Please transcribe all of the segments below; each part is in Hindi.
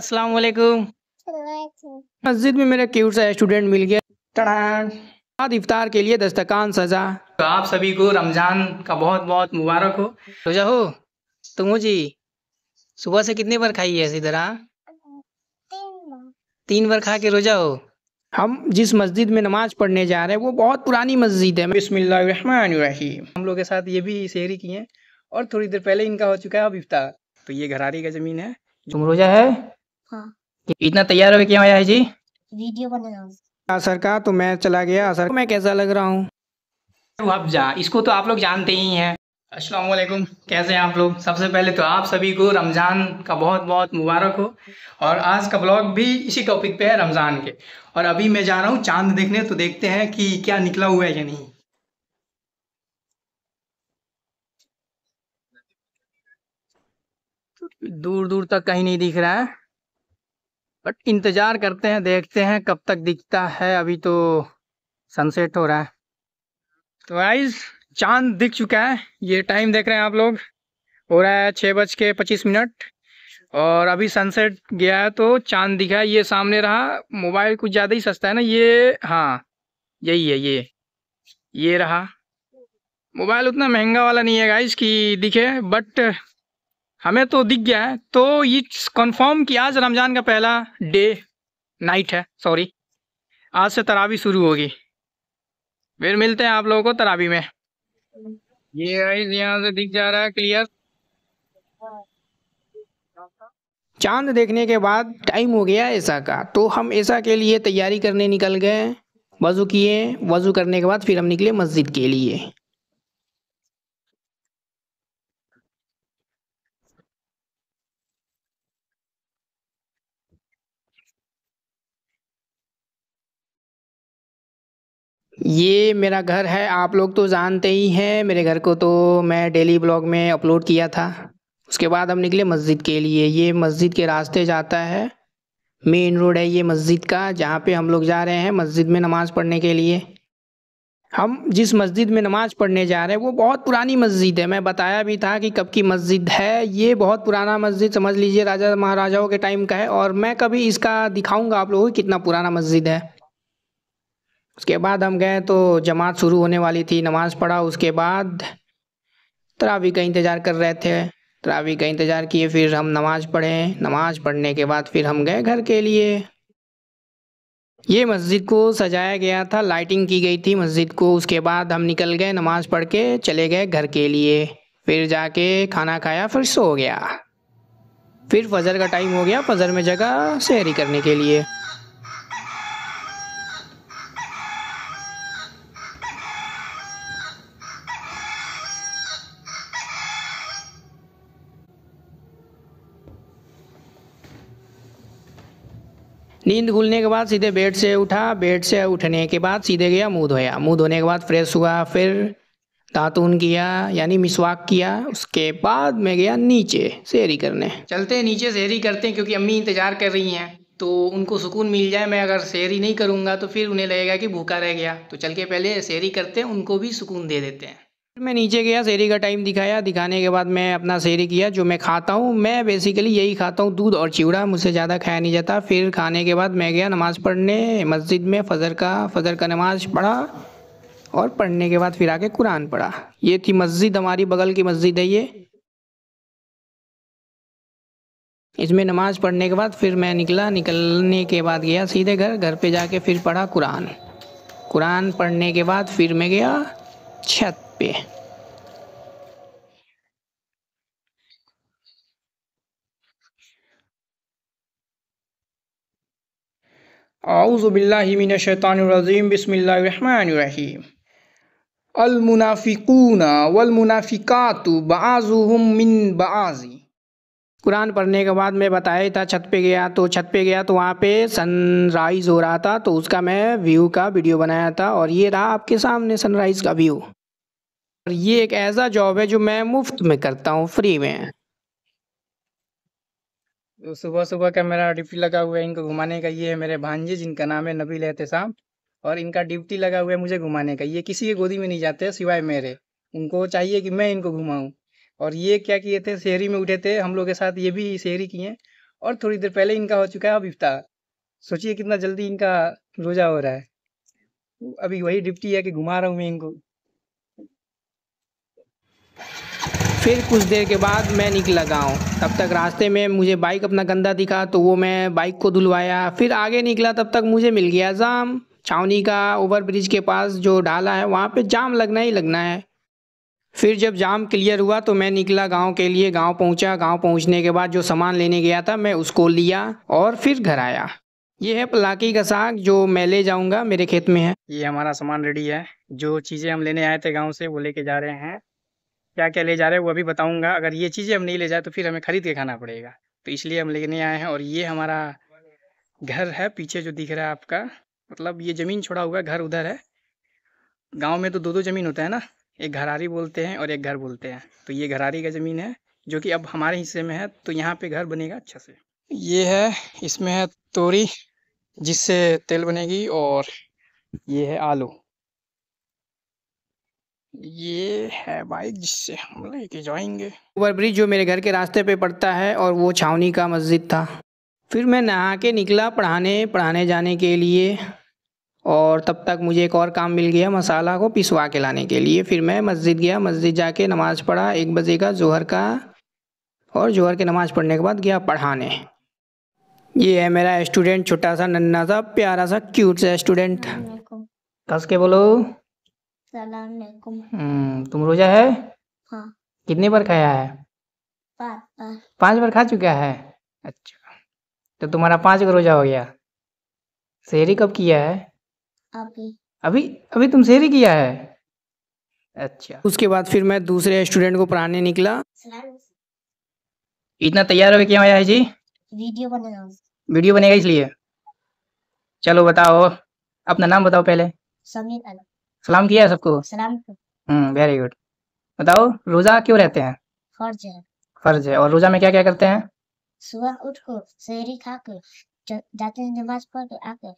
अस्सलाम वालेकुम मस्जिद में मेरा क्यूट सा स्टूडेंट मिल गया इफ्तार के लिए दस्तकान सजा तो आप सभी को रमज़ान का बहुत बहुत मुबारक हो रोजा हो तुम तो जी सुबह से कितने बार खाई है इसी हाँ? तरह तीन बार खा के रोजा हो हम जिस मस्जिद में नमाज पढ़ने जा रहे हैं वो बहुत पुरानी मस्जिद है बिस्मिल्लाहिर्रहमानिर्रहीम हम लोग के साथ ये भी शहरी की हैं और थोड़ी देर पहले इनका हो चुका है अब इफ्तार तो ये घरारी का ज़मीन है तुम रोजा है हाँ। इतना तैयार हो क्यों आया है जी वीडियो बनाना असर हाँ, का तो मैं चला गया असर मैं कैसा लग रहा हूँ जा इसको तो आप लोग जानते ही हैं अस्सलाम वालेकुम कैसे हैं आप लोग सबसे पहले तो आप सभी को रमज़ान का बहुत बहुत मुबारक हो और आज का ब्लॉग भी इसी टॉपिक पे है रमज़ान के और अभी मैं जा रहा हूँ चांद देखने तो देखते हैं कि क्या निकला हुआ है या नहीं दूर दूर तक कहीं नहीं दिख रहा है बट इंतज़ार करते हैं देखते हैं कब तक दिखता है अभी तो सनसेट हो रहा है तो आइज चांद दिख चुका है ये टाइम देख रहे हैं आप लोग हो रहा है छः बज के पच्चीस मिनट और अभी सनसेट गया है तो चांद दिखा है ये सामने रहा मोबाइल कुछ ज़्यादा ही सस्ता है ना ये हाँ यही है ये ये रहा मोबाइल उतना महंगा वाला नहीं है गाइस कि दिखे बट हमें तो दिख गया है तो ये कंफर्म कि आज रमज़ान का पहला डे नाइट है सॉरी आज से तरावी शुरू होगी फिर मिलते हैं आप लोगों को तरावी में ये यहाँ से दिख जा रहा है क्लियर चांद देखने के बाद टाइम हो गया ऐसा का तो हम ऐसा के लिए तैयारी करने निकल गए वज़ू किए वज़ू करने के बाद फिर हम निकले मस्जिद के लिए ये मेरा घर है आप लोग तो जानते ही हैं मेरे घर को तो मैं डेली ब्लॉग में अपलोड किया था उसके बाद हम निकले मस्जिद के लिए ये मस्जिद के रास्ते जाता है मेन रोड है ये मस्जिद का जहाँ पे हम लोग जा रहे हैं मस्जिद में नमाज़ पढ़ने के लिए हम जिस मस्जिद में नमाज़ पढ़ने जा रहे हैं वो बहुत पुरानी मस्जिद है मैं बताया भी था कि कब की मस्जिद है ये बहुत पुराना मस्जिद समझ लीजिए राजा महाराजाओं के टाइम का है और मैं कभी इसका दिखाऊंगा आप लोगों को कितना पुराना मस्जिद है उसके बाद हम गए तो जमात शुरू होने वाली थी नमाज़ पढ़ा उसके बाद तरावी का इंतज़ार कर रहे थे तरावी का इंतज़ार किए फिर हम नमाज़ पढ़े नमाज़ पढ़ने के बाद फिर हम गए घर के लिए ये मस्जिद को सजाया गया था लाइटिंग की गई थी मस्जिद को उसके बाद हम निकल गए नमाज़ पढ़ के चले गए घर के लिए फिर जाके खाना खाया फिर सो गया फिर फजर का टाइम हो गया फजर में जगह सहरी करने के लिए नींद खुलने के बाद सीधे बेड से उठा बेड से उठने के बाद सीधे गया मुँह धोया मुँह धोने के बाद फ्रेश हुआ फिर दातून किया यानी मिसवाक किया उसके बाद मैं गया नीचे शेरी करने चलते हैं नीचे सैरी करते हैं क्योंकि अम्मी इंतज़ार कर रही हैं तो उनको सुकून मिल जाए मैं अगर शेरी नहीं करूँगा तो फिर उन्हें लगेगा कि भूखा रह गया तो चल के पहले शेरी करते हैं उनको भी सुकून दे देते हैं मैं नीचे गया शेरी का टाइम दिखाया दिखाने के बाद मैं अपना शेरी किया जो मैं खाता हूँ मैं बेसिकली यही खाता हूँ दूध और चिवड़ा मुझसे ज़्यादा खाया नहीं जाता फिर खाने के बाद मैं गया नमाज़ पढ़ने मस्जिद में फजर का फजर का नमाज़ पढ़ा और पढ़ने के बाद फिर आके कुरान पढ़ा ये थी मस्जिद हमारी बगल की मस्जिद है ये इसमें नमाज़ पढ़ने के बाद फिर मैं निकला निकलने के बाद गया सीधे घर घर पर जाके फिर पढ़ा कुरान कुरान पढ़ने के बाद फिर मैं गया छत पे आउज़बिल्लिमिनशैतानरजीम बसमीम अलमुनाफ़िकून वलमुनाफ़िकात बाज़ुम मिन बाज़ी कुरान पढ़ने के बाद मैं बताया था छत पे गया तो छत पे गया तो वहाँ पे सनराइज़ हो रहा था तो उसका मैं व्यू का वीडियो बनाया था और ये रहा आपके सामने सनराइज़ का व्यू और ये एक ऐसा जॉब है जो मैं मुफ्त में करता हूँ फ्री में तो सुबह सुबह का मेरा ड्यूटी लगा हुआ है इनको घुमाने का ये है मेरे भांजे जिनका नाम है लहते एहतसाम और इनका ड्यूटी लगा हुआ है मुझे घुमाने का ये किसी के गोदी में नहीं जाते सिवाय मेरे उनको चाहिए कि मैं इनको घुमाऊँ और ये क्या किए थे शहरी में उठे थे हम लोग के साथ ये भी शहरी किए और थोड़ी देर पहले इनका हो चुका है अब इफ्तार सोचिए कितना जल्दी इनका रोजा हो रहा है अभी वही डिप्टी है कि घुमा रहा हूँ मैं इनको फिर कुछ देर के बाद मैं निकला गाँव तब तक रास्ते में मुझे बाइक अपना गंदा दिखा तो वो मैं बाइक को धुलवाया फिर आगे निकला तब तक मुझे मिल गया जाम छावनी का ओवर ब्रिज के पास जो ढाला है वहाँ पे जाम लगना ही लगना है फिर जब जाम क्लियर हुआ तो मैं निकला गांव के लिए गांव पहुँचा गांव पहुँचने के बाद जो सामान लेने गया था मैं उसको लिया और फिर घर आया ये है पलाकी का साग जो मैं ले जाऊँगा मेरे खेत में है ये हमारा सामान रेडी है जो चीज़ें हम लेने आए थे गाँव से वो लेके जा रहे हैं क्या क्या ले जा रहे हैं वो भी बताऊँगा अगर ये चीज़ें हम नहीं ले जाए तो फिर हमें ख़रीद के खाना पड़ेगा तो इसलिए हम लेने आए हैं और ये हमारा घर है पीछे जो दिख रहा है आपका मतलब ये ज़मीन छोड़ा हुआ है घर उधर है गाँव में तो दो दो ज़मीन होता है ना एक घरारी बोलते हैं और एक घर बोलते हैं तो ये घरारी का ज़मीन है जो कि अब हमारे हिस्से में है तो यहाँ पे घर बनेगा अच्छा से ये है इसमें है तोरी जिससे तेल बनेगी और ये है आलू ये है भाई जिससे हम लेके जाएंगे ओवर ब्रिज जो मेरे घर के रास्ते पे पड़ता है और वो छावनी का मस्जिद था फिर मैं नहा के निकला पढ़ाने पढ़ाने जाने के लिए और तब तक मुझे एक और काम मिल गया मसाला को पिसवा के लाने के लिए फिर मैं मस्जिद गया मस्जिद जाके नमाज़ पढ़ा एक बजे का जोहर का और जोहर के नमाज़ पढ़ने के बाद गया पढ़ाने ये है मेरा स्टूडेंट छोटा सा नन्ना सा प्यारा सा क्यूट सा स्टूडेंट कस के बोलो हम्म, तुम रोजा है हाँ कितने बार खाया है पांच बार बार खा चुका है अच्छा तो तुम्हारा पाँच का रोजा हो गया शहरी कब किया है अभी अभी अभी तुम शहरी किया है अच्छा उसके बाद फिर मैं दूसरे स्टूडेंट को पढ़ाने निकला इतना तैयार हो गया आया है जी वीडियो बनेगा वीडियो बनेगा इसलिए चलो बताओ अपना नाम बताओ पहले समीर सलाम किया सबको सलाम हम्म वेरी गुड बताओ रोजा क्यों रहते हैं फर्ज है फर्ज है और रोजा में क्या क्या करते हैं सुबह उठ कर सहरी खा कर जाते हैं नमाज पढ़ कर आकर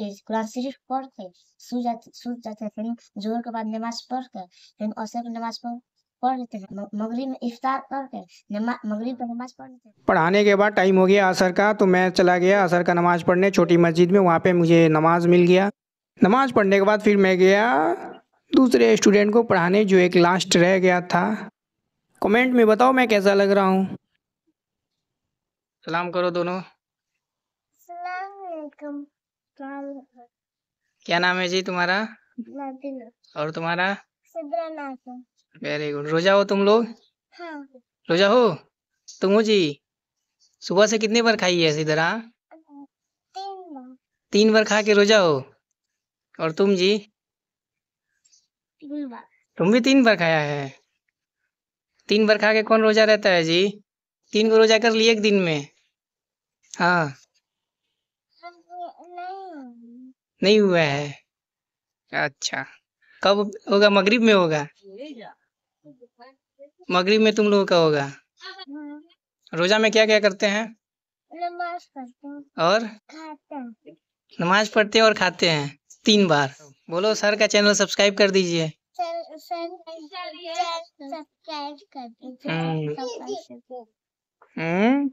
कुरान शरीफ पढ़ के सो जाते सो जाते हैं फिर जोर के बाद नमाज पढ़ कर फिर असर की नमाज पढ़ पढ़ लेते हैं मगरिब में इफ्तार करके मगरिब में नमाज पढ़ लेते हैं पढ़ाने के बाद टाइम हो गया असर का तो मैं चला गया असर का नमाज पढ़ने छोटी मस्जिद में वहाँ पे मुझे नमाज मिल गया नमाज पढ़ने के बाद फिर मैं गया दूसरे स्टूडेंट को पढ़ाने जो एक लास्ट रह गया था कमेंट में बताओ मैं कैसा लग रहा हूँ सलाम करो दोनों क्या नाम है जी तुम्हारा और तुम्हारा वेरी गुड रोजा हो तुम लोग हाँ। रोजा हो तुम हो जी सुबह से कितने बार खाई है इसी हाँ? तरह तीन बार खा के रोजा हो और तुम जी तीन बार तुम भी तीन बार खाया है तीन बार खा के कौन रोजा रहता है जी तीन को रोजा कर लिए एक दिन में हाँ नहीं।, नहीं हुआ है अच्छा कब होगा मगरिब में होगा मगरिब में तुम लोगों का होगा रोजा में क्या क्या करते हैं नमाज पढ़ते हैं और खाते हैं नमाज पढ़ते हैं और खाते हैं तीन बार बोलो सर का चैनल सब्सक्राइब कर दीजिए हम्म,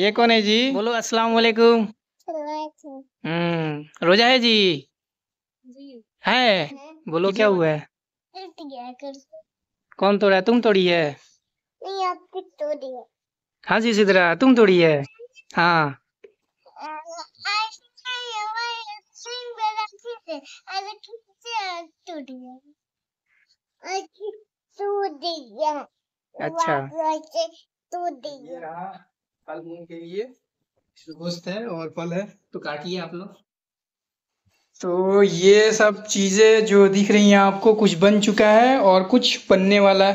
ये कौन है जी बोलो अस्सलाम वालेकुम हम्म, रोजा है जी है बोलो क्या हुआ है कौन तोड़ा तुम तोड़ी है हाँ जी सिद्धरा तुम तोड़ी है हाँ से अगर किससे टूट गया टूट गया अच्छा टूट गया ये रहा फल मूंग के लिए गोश्त है और फल है तो काटिए आप लोग तो ये सब चीज़ें जो दिख रही हैं आपको कुछ बन चुका है और कुछ बनने वाला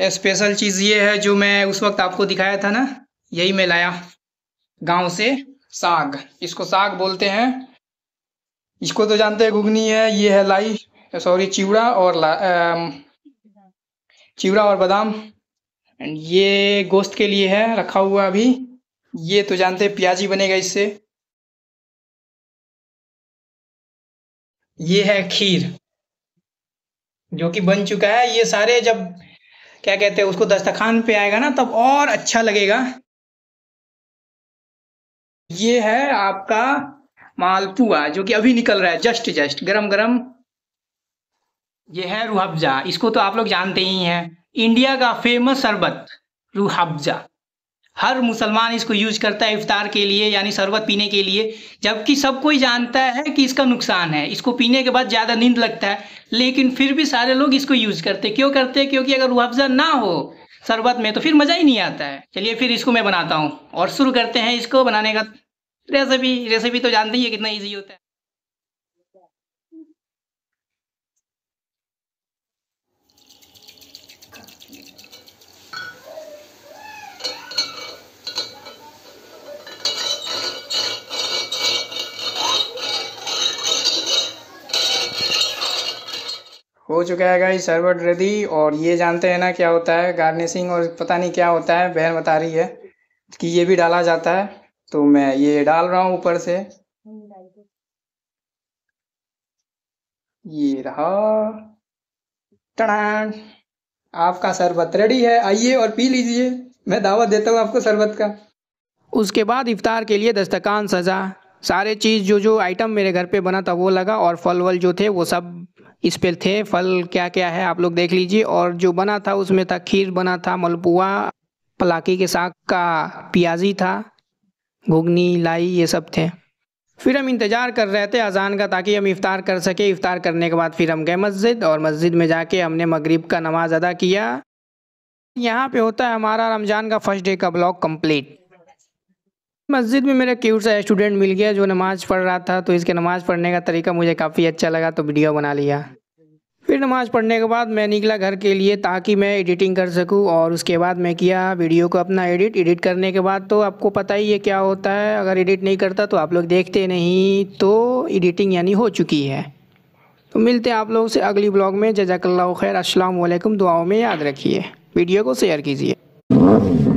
है स्पेशल चीज़ ये है जो मैं उस वक्त आपको दिखाया था ना यही मैं लाया गांव से साग इसको साग बोलते हैं इसको तो जानते हैं घुगनी है ये है लाई सॉरी चिवड़ा और चिवड़ा और बादाम एंड ये गोश्त के लिए है रखा हुआ अभी ये तो जानते हैं प्याजी बनेगा इससे ये है खीर जो कि बन चुका है ये सारे जब क्या कहते हैं उसको दस्तखान पे आएगा ना तब और अच्छा लगेगा ये है आपका मालपुआ जो कि अभी निकल रहा है जस्ट जस्ट गरम गरम ये है रूहब्जा इसको तो आप लोग जानते ही हैं इंडिया का फेमस शरबत रूहब्जा हर मुसलमान इसको यूज करता है इफ्तार के लिए यानी शरबत पीने के लिए जबकि सब कोई जानता है कि इसका नुकसान है इसको पीने के बाद ज़्यादा नींद लगता है लेकिन फिर भी सारे लोग इसको यूज करते क्यों करते हैं क्योंकि अगर रूहब्जा ना हो शरबत में तो फिर मज़ा ही नहीं आता है चलिए फिर इसको मैं बनाता हूँ और शुरू करते हैं इसको बनाने का रेसिपी रेसिपी तो जानते ही है कितना इजी होता है हो चुका है गाइस सर्वर रेडी और ये जानते हैं ना क्या होता है गार्निशिंग और पता नहीं क्या होता है बहन बता रही है कि ये भी डाला जाता है तो मैं ये डाल रहा हूँ ऊपर से ये रहा टड़ान आपका शरबत रेडी है आइए और पी लीजिए मैं दावा देता हूँ आपको शरबत का उसके बाद इफ्तार के लिए दस्तकान सजा सारे चीज़ जो जो आइटम मेरे घर पे बना था वो लगा और फल वल जो थे वो सब इस पे थे फल क्या क्या है आप लोग देख लीजिए और जो बना था उसमें था खीर बना था मलपुआ पलाकी के साग का प्याजी था घुगनी लाई ये सब थे फिर हम इंतज़ार कर रहे थे अजान का ताकि हम इफ़ार कर सके इफ़ार करने के बाद फिर हम गए मस्जिद और मस्जिद में जाके हमने मगरिब का नमाज़ अदा किया यहाँ पे होता है हमारा रमज़ान का फर्स्ट डे का ब्लॉग कंप्लीट मस्जिद में मेरा क्यूट सा स्टूडेंट मिल गया जो नमाज़ पढ़ रहा था तो इसके नमाज़ पढ़ने का तरीका मुझे काफ़ी अच्छा लगा तो वीडियो बना लिया फिर नमाज़ पढ़ने के बाद मैं निकला घर के लिए ताकि मैं एडिटिंग कर सकूं और उसके बाद मैं किया वीडियो को अपना एडिट एडिट करने के बाद तो आपको पता ही है क्या होता है अगर एडिट नहीं करता तो आप लोग देखते नहीं तो एडिटिंग यानी हो चुकी है तो मिलते हैं आप लोगों से अगली ब्लॉग में जजाकल्ला खैर अस्सलाम दुआओं में याद रखिए वीडियो को शेयर कीजिए